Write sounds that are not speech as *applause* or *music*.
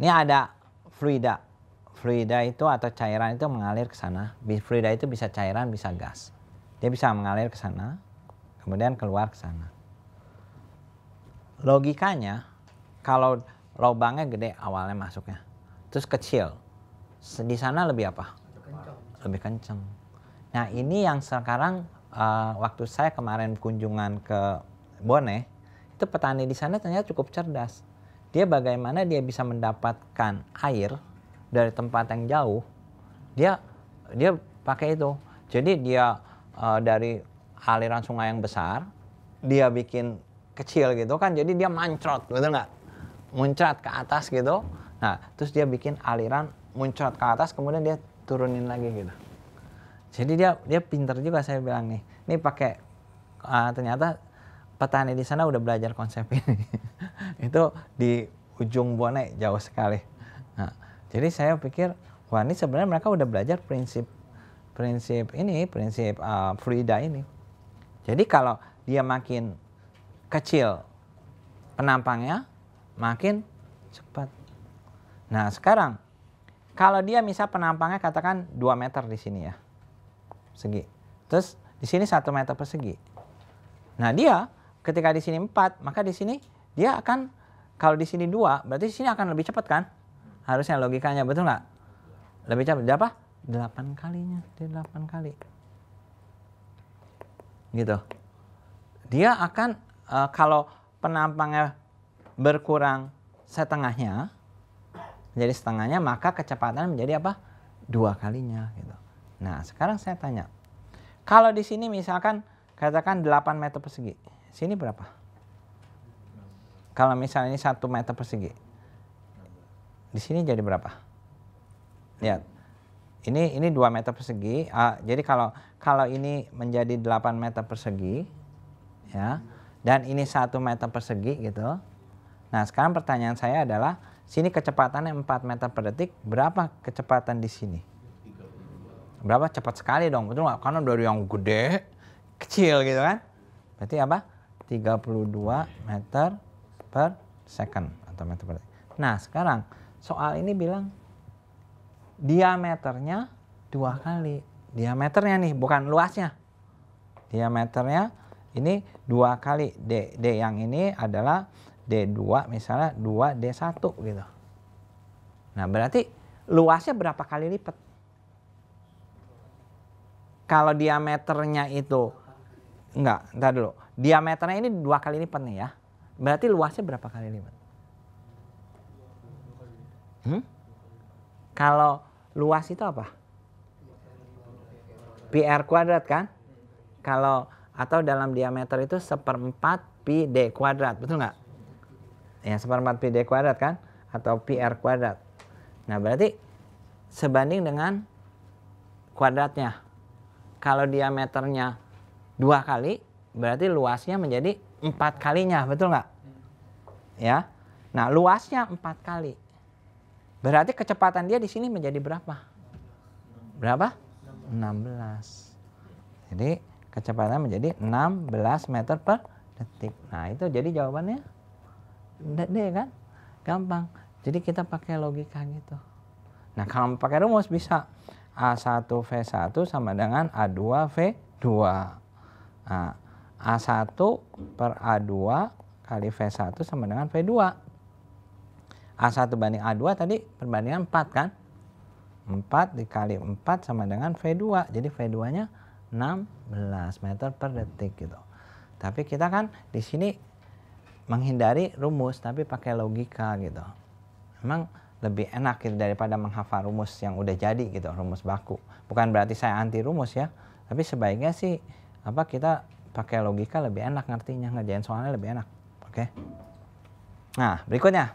Ini ada fluida. Fluida itu atau cairan itu mengalir ke sana. Fluida itu bisa cairan, bisa gas. Dia bisa mengalir ke sana, kemudian keluar ke sana. Logikanya, kalau lubangnya gede awalnya masuknya, terus kecil, di sana lebih apa? Lebih kenceng. Nah ini yang sekarang uh, waktu saya kemarin kunjungan ke Bone, itu petani di sana ternyata cukup cerdas dia bagaimana dia bisa mendapatkan air dari tempat yang jauh dia dia pakai itu jadi dia uh, dari aliran sungai yang besar dia bikin kecil gitu kan jadi dia mancrot gitu nggak muncrat ke atas gitu nah terus dia bikin aliran muncrat ke atas kemudian dia turunin lagi gitu jadi dia dia pinter juga saya bilang nih ini pakai uh, ternyata petani di sana udah belajar konsep ini *laughs* itu di ujung bonek jauh sekali. Nah, jadi saya pikir wah ini sebenarnya mereka udah belajar prinsip prinsip ini prinsip uh, ah, Frida ini. Jadi kalau dia makin kecil penampangnya makin cepat. Nah sekarang kalau dia misal penampangnya katakan 2 meter di sini ya segi. Terus di sini satu meter persegi. Nah dia ketika di sini empat maka di sini dia akan kalau di sini dua berarti di sini akan lebih cepat kan harusnya logikanya betul nggak lebih cepat berapa delapan kalinya delapan kali gitu dia akan uh, kalau penampangnya berkurang setengahnya jadi setengahnya maka kecepatan menjadi apa dua kalinya gitu nah sekarang saya tanya kalau di sini misalkan katakan delapan meter persegi sini berapa kalau misalnya ini satu meter persegi, di sini jadi berapa? Lihat, ya, ini ini dua meter persegi. Uh, jadi kalau kalau ini menjadi delapan meter persegi, ya, dan ini satu meter persegi gitu. Nah sekarang pertanyaan saya adalah, sini kecepatannya empat meter per detik, berapa kecepatan di sini? Berapa cepat sekali dong, betul nggak? Karena dari yang gede, kecil gitu kan. Berarti apa? 32 meter per second atau meter per second. Nah sekarang soal ini bilang diameternya dua kali. Diameternya nih bukan luasnya. Diameternya ini dua kali. D, D yang ini adalah D2 misalnya 2D1 gitu. Nah berarti luasnya berapa kali lipat? Kalau diameternya itu, enggak, entar dulu. Diameternya ini dua kali lipat nih ya. Berarti luasnya berapa kali lipat? Hmm? Kalau luas itu apa? PR kuadrat kan? Kalau atau dalam diameter itu seperempat pi d kuadrat, betul nggak? Ya seperempat pi d kuadrat kan? Atau PR kuadrat. Nah berarti sebanding dengan kuadratnya. Kalau diameternya dua kali, berarti luasnya menjadi empat kalinya, betul nggak? ya. Nah, luasnya empat kali. Berarti kecepatan dia di sini menjadi berapa? Berapa? 16. Jadi kecepatannya menjadi 16 meter per detik. Nah, itu jadi jawabannya D kan? Gampang. Jadi kita pakai logika gitu. Nah, kalau pakai rumus bisa A1V1 sama dengan A2V2. Nah, A1 per A2 kali V1 sama dengan V2. A1 banding A2 tadi perbandingan 4 kan? 4 dikali 4 sama dengan V2. Jadi V2-nya 16 meter per detik gitu. Tapi kita kan di sini menghindari rumus tapi pakai logika gitu. Memang lebih enak gitu daripada menghafal rumus yang udah jadi gitu, rumus baku. Bukan berarti saya anti rumus ya, tapi sebaiknya sih apa kita pakai logika lebih enak ngertinya, ngerjain soalnya lebih enak. Oke. Nah, berikutnya